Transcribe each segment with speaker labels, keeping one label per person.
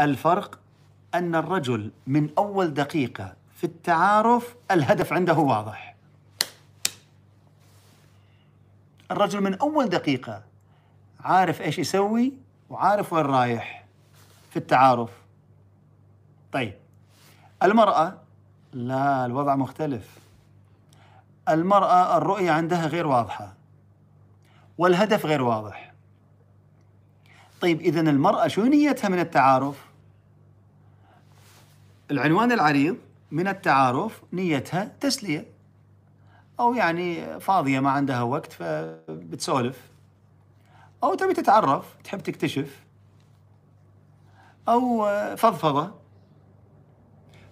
Speaker 1: الفرق ان الرجل من اول دقيقه في التعارف الهدف عنده واضح الرجل من اول دقيقه عارف ايش يسوي وعارف وين رايح في التعارف طيب المراه لا الوضع مختلف المراه الرؤيه عندها غير واضحه والهدف غير واضح طيب إذا المرأة شو نيتها من التعارف؟ العنوان العريض من التعارف نيتها تسلية أو يعني فاضية ما عندها وقت فبتسولف أو تبي تتعرف تحب تكتشف أو آه، فضفضة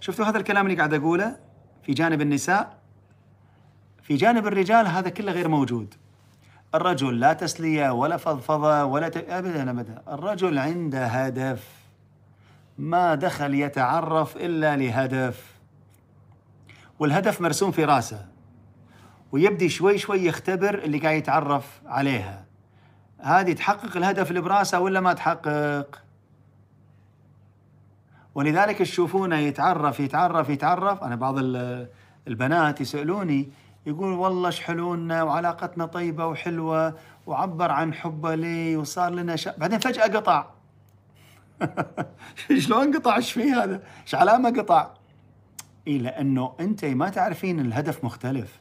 Speaker 1: شفتوا هذا الكلام اللي قاعد أقوله في جانب النساء في جانب الرجال هذا كله غير موجود الرجل لا تسلية ولا فضفضة ولا ت... أبدا أبدا الرجل عنده هدف ما دخل يتعرف إلا لهدف والهدف مرسوم في راسه ويبدي شوي شوي يختبر اللي قاعد يتعرف عليها هذه تحقق الهدف اللي براسه ولا ما تحقق ولذلك تشوفونه يتعرف يتعرف يتعرف أنا بعض البنات يسألوني يقول والله شحلونا وعلاقتنا طيبة وحلوة وعبر عن حبه لي وصار لنا شا... بعدين فجأة قطع شلون قطع ايش فيه هذا؟ ايش علامة قطع؟ اي لأنه أنت ما تعرفين الهدف مختلف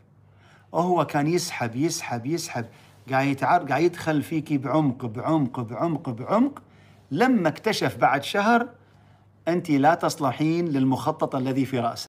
Speaker 1: وهو كان يسحب يسحب يسحب قاعد يتعرق قاعد يدخل فيك بعمق بعمق بعمق بعمق لما اكتشف بعد شهر أنت لا تصلحين للمخطط الذي في رأسه